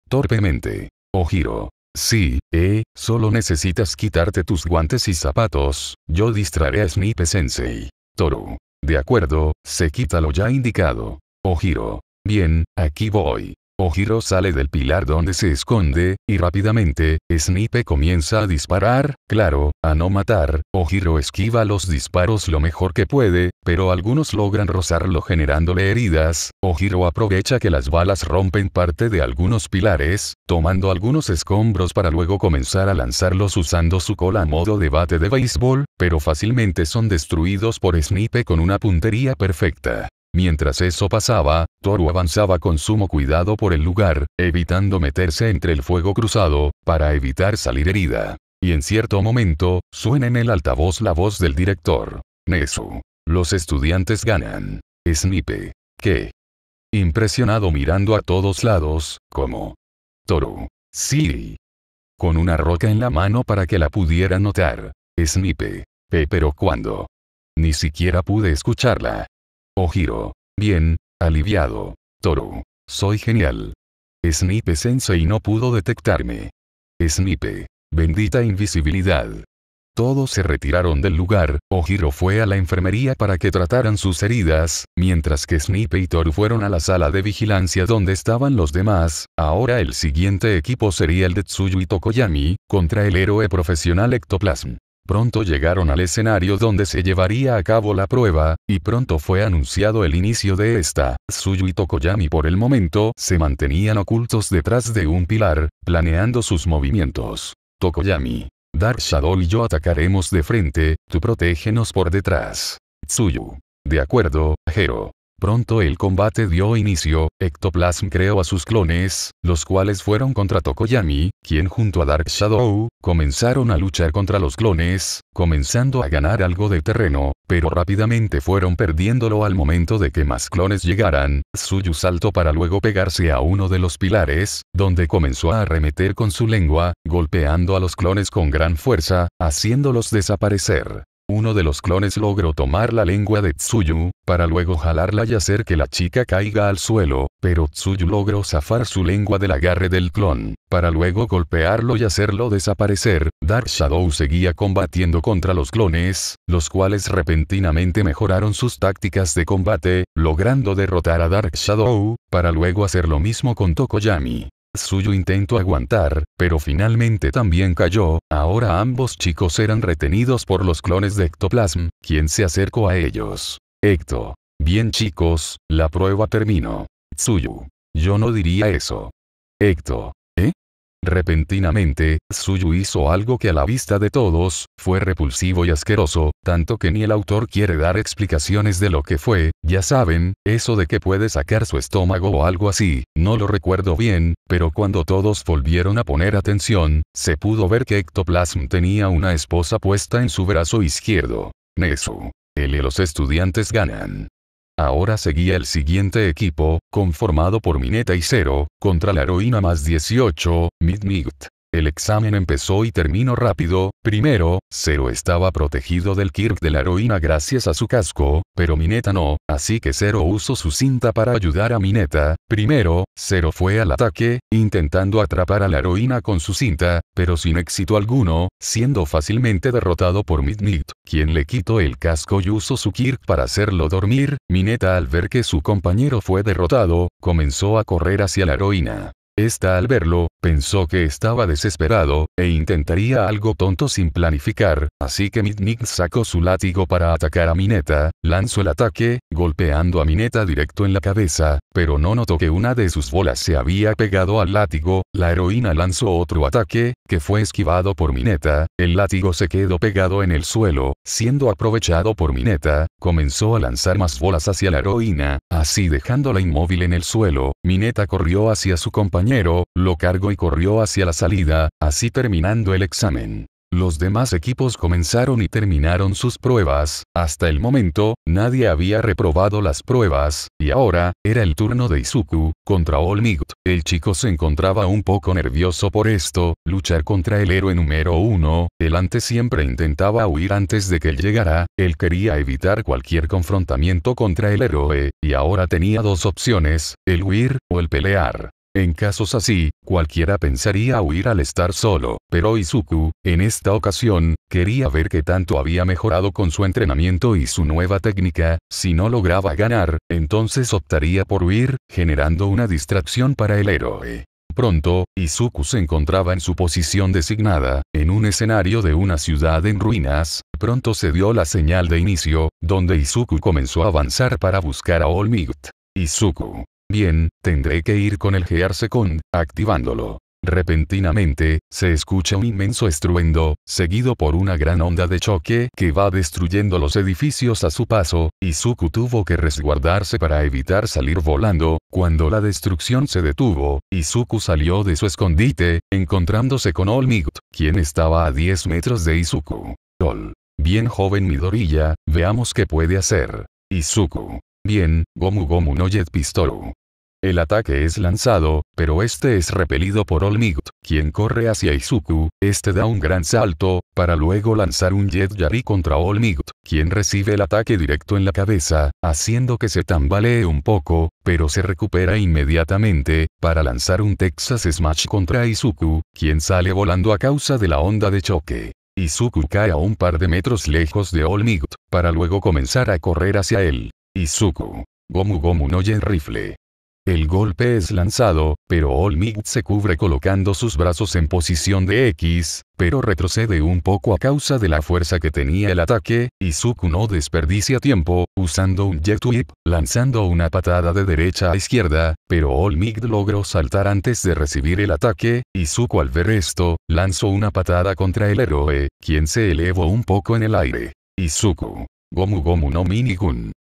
Torpemente. Ojiro. Oh, sí, eh, solo necesitas quitarte tus guantes y zapatos, yo distraeré a Snipe Sensei. Toru. De acuerdo, se quita lo ya indicado. Ojiro. Oh, Bien, aquí voy. Ojiro sale del pilar donde se esconde, y rápidamente, Snipe comienza a disparar, claro, a no matar, Ojiro esquiva los disparos lo mejor que puede, pero algunos logran rozarlo generándole heridas, Ojiro aprovecha que las balas rompen parte de algunos pilares, tomando algunos escombros para luego comenzar a lanzarlos usando su cola a modo de bate de béisbol, pero fácilmente son destruidos por Snipe con una puntería perfecta. Mientras eso pasaba, Toru avanzaba con sumo cuidado por el lugar, evitando meterse entre el fuego cruzado, para evitar salir herida. Y en cierto momento, suena en el altavoz la voz del director. Nesu. Los estudiantes ganan. Snipe. ¿Qué? Impresionado mirando a todos lados, como. Toru. Sí. Con una roca en la mano para que la pudiera notar. Snipe. pero ¿cuándo? Ni siquiera pude escucharla. Ojiro. Oh, Bien, aliviado. Toru. Soy genial. Snipe Sensei no pudo detectarme. Snipe. Bendita invisibilidad. Todos se retiraron del lugar, Ojiro oh, fue a la enfermería para que trataran sus heridas, mientras que Snipe y Toru fueron a la sala de vigilancia donde estaban los demás, ahora el siguiente equipo sería el de Tsuyu y Tokoyami, contra el héroe profesional Ectoplasm. Pronto llegaron al escenario donde se llevaría a cabo la prueba, y pronto fue anunciado el inicio de esta. Suyu y Tokoyami por el momento se mantenían ocultos detrás de un pilar, planeando sus movimientos. Tokoyami. Dark Shadow y yo atacaremos de frente, tú protégenos por detrás. Tsuyu. De acuerdo, Hero. Pronto el combate dio inicio, Ectoplasm creó a sus clones, los cuales fueron contra Tokoyami, quien junto a Dark Shadow, comenzaron a luchar contra los clones, comenzando a ganar algo de terreno, pero rápidamente fueron perdiéndolo al momento de que más clones llegaran, Suyu saltó para luego pegarse a uno de los pilares, donde comenzó a arremeter con su lengua, golpeando a los clones con gran fuerza, haciéndolos desaparecer. Uno de los clones logró tomar la lengua de Tsuyu, para luego jalarla y hacer que la chica caiga al suelo, pero Tsuyu logró zafar su lengua del agarre del clon, para luego golpearlo y hacerlo desaparecer. Dark Shadow seguía combatiendo contra los clones, los cuales repentinamente mejoraron sus tácticas de combate, logrando derrotar a Dark Shadow, para luego hacer lo mismo con Tokoyami. Tsuyu intentó aguantar, pero finalmente también cayó, ahora ambos chicos eran retenidos por los clones de Ectoplasm, quien se acercó a ellos. Ecto. Bien chicos, la prueba terminó. Tsuyu. Yo no diría eso. Ecto. Repentinamente, Suyu hizo algo que a la vista de todos, fue repulsivo y asqueroso, tanto que ni el autor quiere dar explicaciones de lo que fue, ya saben, eso de que puede sacar su estómago o algo así, no lo recuerdo bien, pero cuando todos volvieron a poner atención, se pudo ver que Ectoplasm tenía una esposa puesta en su brazo izquierdo. Nesu. Él y los estudiantes ganan. Ahora seguía el siguiente equipo, conformado por Mineta y Zero, contra la heroína más 18, Midnight. El examen empezó y terminó rápido, primero, Zero estaba protegido del Kirk de la heroína gracias a su casco, pero Mineta no, así que Zero usó su cinta para ayudar a Mineta, primero, Zero fue al ataque, intentando atrapar a la heroína con su cinta, pero sin éxito alguno, siendo fácilmente derrotado por Midnight, quien le quitó el casco y usó su Kirk para hacerlo dormir, Mineta al ver que su compañero fue derrotado, comenzó a correr hacia la heroína. Esta al verlo, pensó que estaba desesperado, e intentaría algo tonto sin planificar, así que Midnik sacó su látigo para atacar a Mineta, lanzó el ataque, golpeando a Mineta directo en la cabeza, pero no notó que una de sus bolas se había pegado al látigo, la heroína lanzó otro ataque, que fue esquivado por Mineta, el látigo se quedó pegado en el suelo, siendo aprovechado por Mineta, comenzó a lanzar más bolas hacia la heroína, así dejándola inmóvil en el suelo, Mineta corrió hacia su compañero lo cargó y corrió hacia la salida, así terminando el examen. Los demás equipos comenzaron y terminaron sus pruebas, hasta el momento, nadie había reprobado las pruebas, y ahora, era el turno de Izuku, contra All Might. El chico se encontraba un poco nervioso por esto, luchar contra el héroe número uno, el antes siempre intentaba huir antes de que él llegara, él quería evitar cualquier confrontamiento contra el héroe, y ahora tenía dos opciones, el huir, o el pelear. En casos así, cualquiera pensaría huir al estar solo, pero Izuku, en esta ocasión, quería ver qué tanto había mejorado con su entrenamiento y su nueva técnica, si no lograba ganar, entonces optaría por huir, generando una distracción para el héroe. Pronto, Izuku se encontraba en su posición designada, en un escenario de una ciudad en ruinas, pronto se dio la señal de inicio, donde Izuku comenzó a avanzar para buscar a Olmigt. Izuku, Bien, tendré que ir con el Gear Second, activándolo. Repentinamente, se escucha un inmenso estruendo, seguido por una gran onda de choque que va destruyendo los edificios a su paso, Izuku tuvo que resguardarse para evitar salir volando, cuando la destrucción se detuvo, Izuku salió de su escondite, encontrándose con Olmigut, quien estaba a 10 metros de Izuku. Ol. Bien joven Midorilla, veamos qué puede hacer. Izuku. Bien, Gomu Gomu no Jet Pistol. El ataque es lanzado, pero este es repelido por Olmigut, quien corre hacia Izuku, este da un gran salto, para luego lanzar un Jet Jari contra Olmigut, quien recibe el ataque directo en la cabeza, haciendo que se tambalee un poco, pero se recupera inmediatamente, para lanzar un Texas Smash contra Izuku, quien sale volando a causa de la onda de choque. Izuku cae a un par de metros lejos de Olmigut, para luego comenzar a correr hacia él. Izuku. Gomu Gomu no Rifle. El golpe es lanzado, pero Olmig se cubre colocando sus brazos en posición de X, pero retrocede un poco a causa de la fuerza que tenía el ataque, y Suku no desperdicia tiempo, usando un jet whip, lanzando una patada de derecha a izquierda, pero Olmig logró saltar antes de recibir el ataque, y Suku al ver esto, lanzó una patada contra el héroe, quien se elevó un poco en el aire. Izuku. Gomu Gomu no Minigun.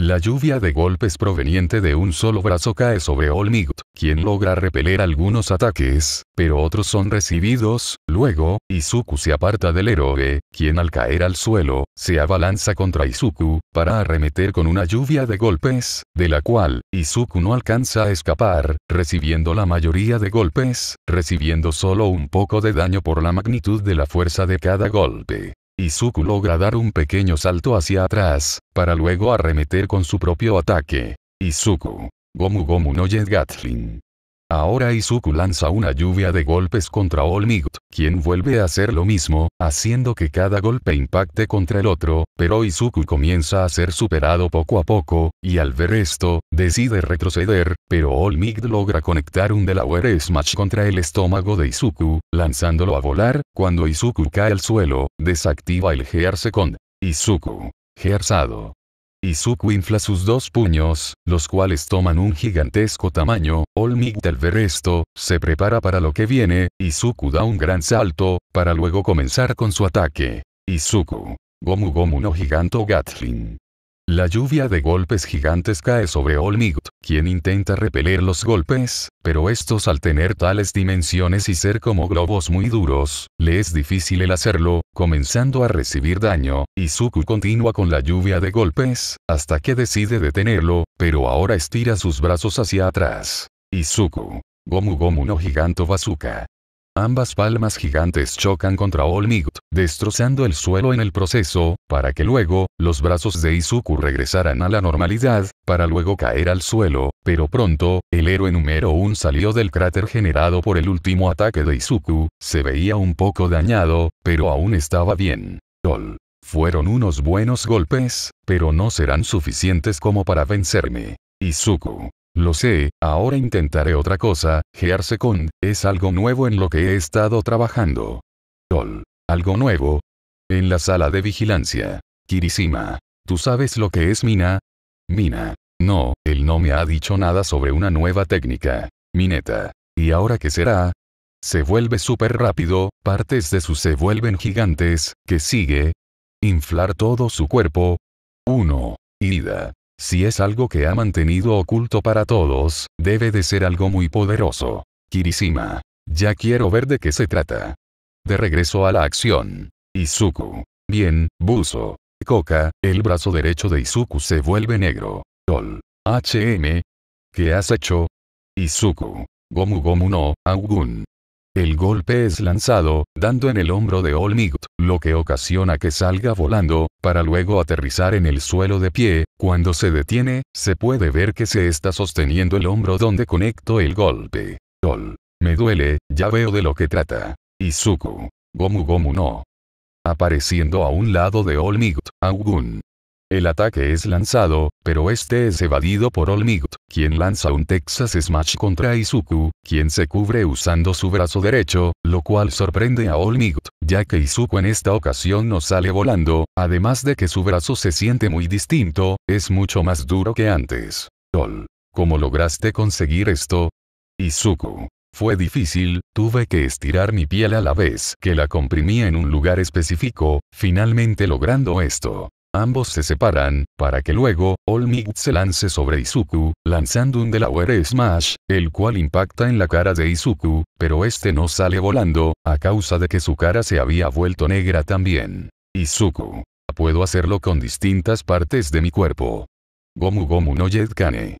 La lluvia de golpes proveniente de un solo brazo cae sobre Olmigut, quien logra repeler algunos ataques, pero otros son recibidos, luego, Izuku se aparta del héroe, quien al caer al suelo, se abalanza contra Izuku, para arremeter con una lluvia de golpes, de la cual, Izuku no alcanza a escapar, recibiendo la mayoría de golpes, recibiendo solo un poco de daño por la magnitud de la fuerza de cada golpe. Izuku logra dar un pequeño salto hacia atrás, para luego arremeter con su propio ataque. Izuku. Gomu Gomu no Jet Gatling. Ahora Izuku lanza una lluvia de golpes contra Olmigd, quien vuelve a hacer lo mismo, haciendo que cada golpe impacte contra el otro, pero Izuku comienza a ser superado poco a poco, y al ver esto, decide retroceder, pero Olmigd logra conectar un Delaware Smash contra el estómago de Izuku, lanzándolo a volar, cuando Izuku cae al suelo, desactiva el Gear Second. Izuku. Gearsado. Izuku infla sus dos puños, los cuales toman un gigantesco tamaño, All al ver esto, se prepara para lo que viene, y da un gran salto, para luego comenzar con su ataque. Izuku. Gomu Gomu no Giganto Gatling. La lluvia de golpes gigantes cae sobre All quien intenta repeler los golpes, pero estos al tener tales dimensiones y ser como globos muy duros, le es difícil el hacerlo, comenzando a recibir daño, y continúa con la lluvia de golpes, hasta que decide detenerlo, pero ahora estira sus brazos hacia atrás. Izuku. Gomu Gomu no Giganto Bazooka. Ambas palmas gigantes chocan contra Olmigut, destrozando el suelo en el proceso, para que luego, los brazos de Izuku regresaran a la normalidad, para luego caer al suelo, pero pronto, el héroe número 1 salió del cráter generado por el último ataque de Izuku, se veía un poco dañado, pero aún estaba bien. Ol. Fueron unos buenos golpes, pero no serán suficientes como para vencerme. Izuku. Lo sé, ahora intentaré otra cosa, Gear Second, es algo nuevo en lo que he estado trabajando. Tol. ¿Algo nuevo? En la sala de vigilancia. Kirishima. ¿Tú sabes lo que es Mina? Mina. No, él no me ha dicho nada sobre una nueva técnica. Mineta. ¿Y ahora qué será? Se vuelve súper rápido, partes de su se vuelven gigantes, que sigue. Inflar todo su cuerpo. 1. Ida. Si es algo que ha mantenido oculto para todos, debe de ser algo muy poderoso. Kirishima. Ya quiero ver de qué se trata. De regreso a la acción. Izuku. Bien, buzo. Coca, el brazo derecho de Izuku se vuelve negro. Tol. HM. ¿Qué has hecho? Izuku. Gomu Gomu no, Augun. El golpe es lanzado, dando en el hombro de Olmigt, lo que ocasiona que salga volando, para luego aterrizar en el suelo de pie, cuando se detiene, se puede ver que se está sosteniendo el hombro donde conecto el golpe. Ol. Me duele, ya veo de lo que trata. Izuku. Gomu Gomu no. Apareciendo a un lado de Olmigt, Augun. El ataque es lanzado, pero este es evadido por Olmigt, quien lanza un Texas Smash contra Izuku, quien se cubre usando su brazo derecho, lo cual sorprende a All Might, ya que Izuku en esta ocasión no sale volando, además de que su brazo se siente muy distinto, es mucho más duro que antes. All. ¿Cómo lograste conseguir esto? Izuku. Fue difícil, tuve que estirar mi piel a la vez que la comprimía en un lugar específico, finalmente logrando esto. Ambos se separan, para que luego, All se lance sobre Izuku, lanzando un Delaware Smash, el cual impacta en la cara de Izuku, pero este no sale volando, a causa de que su cara se había vuelto negra también. Izuku. Puedo hacerlo con distintas partes de mi cuerpo. Gomu Gomu no Kane.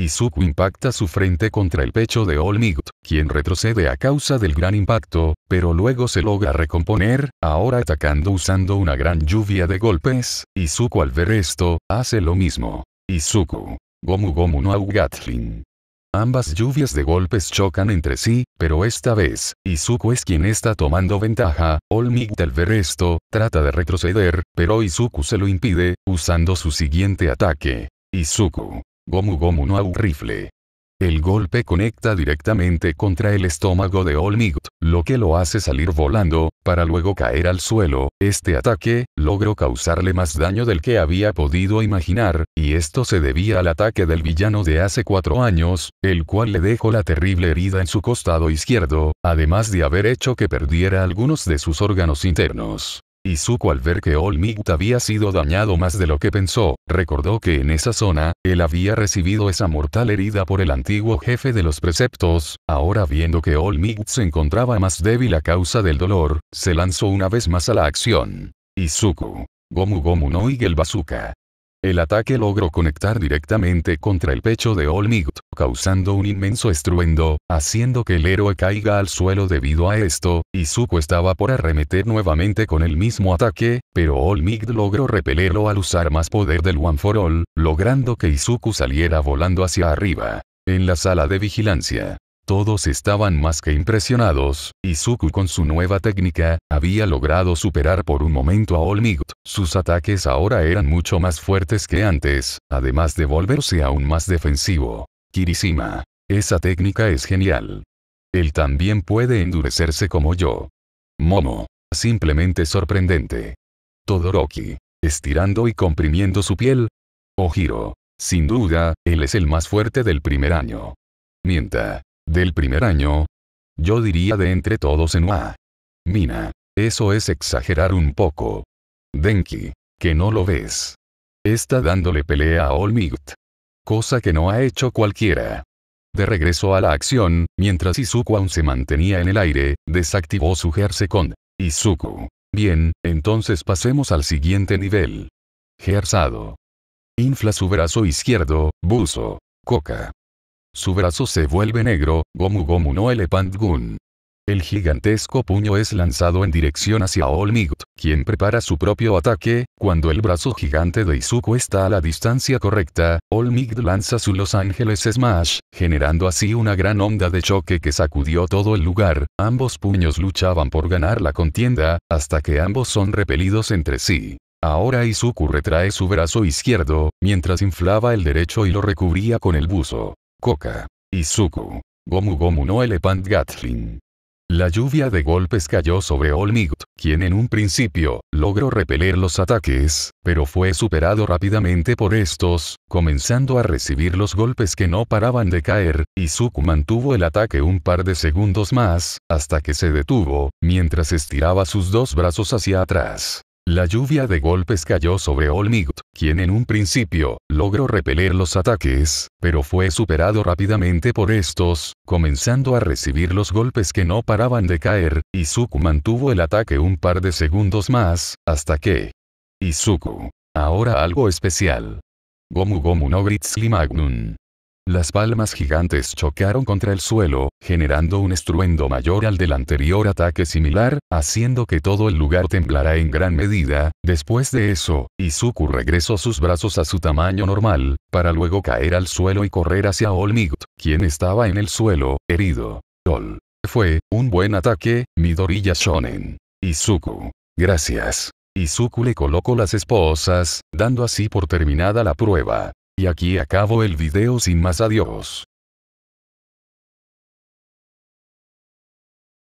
Izuku impacta su frente contra el pecho de All quien retrocede a causa del gran impacto, pero luego se logra recomponer, ahora atacando usando una gran lluvia de golpes, Izuku al ver esto, hace lo mismo. Izuku. Gomu Gomu no Gatling. Ambas lluvias de golpes chocan entre sí, pero esta vez, Izuku es quien está tomando ventaja, All al ver esto, trata de retroceder, pero Izuku se lo impide, usando su siguiente ataque. Izuku. Gomu Gomu no un rifle. El golpe conecta directamente contra el estómago de Olmigt, lo que lo hace salir volando, para luego caer al suelo. Este ataque, logró causarle más daño del que había podido imaginar, y esto se debía al ataque del villano de hace cuatro años, el cual le dejó la terrible herida en su costado izquierdo, además de haber hecho que perdiera algunos de sus órganos internos. Izuku al ver que Olmigut había sido dañado más de lo que pensó, recordó que en esa zona, él había recibido esa mortal herida por el antiguo jefe de los preceptos, ahora viendo que Olmigut se encontraba más débil a causa del dolor, se lanzó una vez más a la acción. Izuku. Gomu Gomu no y el Bazooka. El ataque logró conectar directamente contra el pecho de Olmigd, causando un inmenso estruendo, haciendo que el héroe caiga al suelo debido a esto, Izuku estaba por arremeter nuevamente con el mismo ataque, pero Olmigd logró repelerlo al usar más poder del One for All, logrando que Izuku saliera volando hacia arriba. En la sala de vigilancia, todos estaban más que impresionados, y Suku con su nueva técnica, había logrado superar por un momento a Olmigot. Sus ataques ahora eran mucho más fuertes que antes, además de volverse aún más defensivo. Kirishima. Esa técnica es genial. Él también puede endurecerse como yo. Momo. Simplemente sorprendente. Todoroki. Estirando y comprimiendo su piel. Ojiro. Sin duda, él es el más fuerte del primer año. Mienta del primer año. Yo diría de entre todos en UA. Mina. Eso es exagerar un poco. Denki. Que no lo ves. Está dándole pelea a All Cosa que no ha hecho cualquiera. De regreso a la acción, mientras Izuku aún se mantenía en el aire, desactivó su jersey con Izuku. Bien, entonces pasemos al siguiente nivel. Gersado. Infla su brazo izquierdo, buzo, coca. Su brazo se vuelve negro, Gomu Gomu no Elephant Gun. El gigantesco puño es lanzado en dirección hacia All quien prepara su propio ataque, cuando el brazo gigante de Izuku está a la distancia correcta, All lanza su Los Ángeles Smash, generando así una gran onda de choque que sacudió todo el lugar, ambos puños luchaban por ganar la contienda, hasta que ambos son repelidos entre sí. Ahora Izuku retrae su brazo izquierdo, mientras inflaba el derecho y lo recubría con el buzo. Coca, Izuku, Gomu Gomu no Elephant Gatling. La lluvia de golpes cayó sobre Olmigut, quien en un principio, logró repeler los ataques, pero fue superado rápidamente por estos, comenzando a recibir los golpes que no paraban de caer, Izuku mantuvo el ataque un par de segundos más, hasta que se detuvo, mientras estiraba sus dos brazos hacia atrás. La lluvia de golpes cayó sobre Olmigut, quien en un principio, logró repeler los ataques, pero fue superado rápidamente por estos, comenzando a recibir los golpes que no paraban de caer, Izuku mantuvo el ataque un par de segundos más, hasta que... Izuku. Ahora algo especial. Gomu Gomu no Gritsli Magnum. Las palmas gigantes chocaron contra el suelo, generando un estruendo mayor al del anterior ataque similar, haciendo que todo el lugar temblara en gran medida. Después de eso, Izuku regresó sus brazos a su tamaño normal, para luego caer al suelo y correr hacia Olmigut, quien estaba en el suelo, herido. Ol. Fue, un buen ataque, Midoriya Shonen. Izuku. Gracias. Izuku le colocó las esposas, dando así por terminada la prueba. Y aquí acabo el video sin más adiós.